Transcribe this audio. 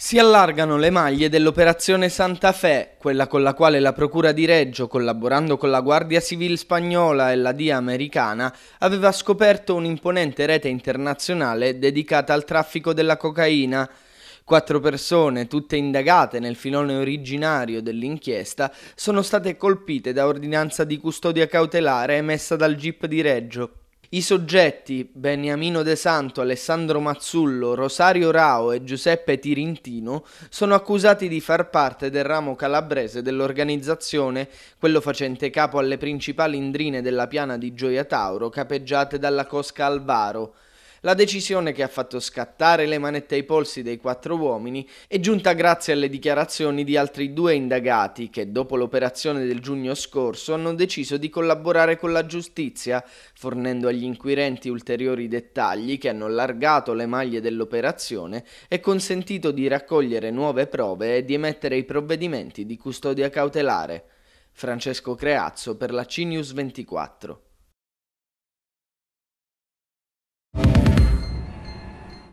Si allargano le maglie dell'operazione Santa Fe, quella con la quale la Procura di Reggio, collaborando con la Guardia Civile spagnola e la DIA americana, aveva scoperto un'imponente rete internazionale dedicata al traffico della cocaina. Quattro persone, tutte indagate nel filone originario dell'inchiesta, sono state colpite da ordinanza di custodia cautelare emessa dal GIP di Reggio. I soggetti Beniamino De Santo, Alessandro Mazzullo, Rosario Rao e Giuseppe Tirintino sono accusati di far parte del ramo calabrese dell'organizzazione, quello facente capo alle principali indrine della piana di Gioia Tauro, capeggiate dalla Cosca Alvaro, la decisione che ha fatto scattare le manette ai polsi dei quattro uomini è giunta grazie alle dichiarazioni di altri due indagati che dopo l'operazione del giugno scorso hanno deciso di collaborare con la giustizia, fornendo agli inquirenti ulteriori dettagli che hanno allargato le maglie dell'operazione e consentito di raccogliere nuove prove e di emettere i provvedimenti di custodia cautelare. Francesco Creazzo per la CNews 24.